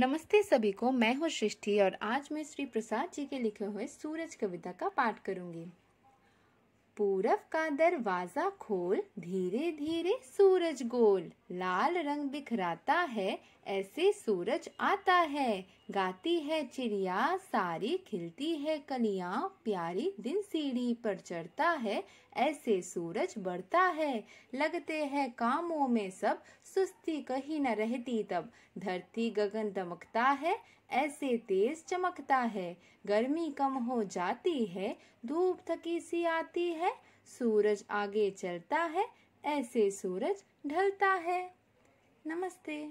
नमस्ते सभी को मैं हूँ सृष्टि और आज मैं श्री प्रसाद जी के लिखे हुए सूरज कविता का पाठ करूंगी पूरब का दरवाजा खोल धीरे धीरे सूरज गोल लाल रंग बिखराता है ऐसे सूरज आता है गाती है चिड़िया सारी खिलती है कलिया प्यारी दिन सीढ़ी पर चढ़ता है ऐसे सूरज बढ़ता है लगते हैं कामों में सब सुस्ती कहीं न रहती तब धरती गगन दमकता है ऐसे तेज चमकता है गर्मी कम हो जाती है धूप थकी सी आती है सूरज आगे चलता है ऐसे सूरज ढलता है नमस्ते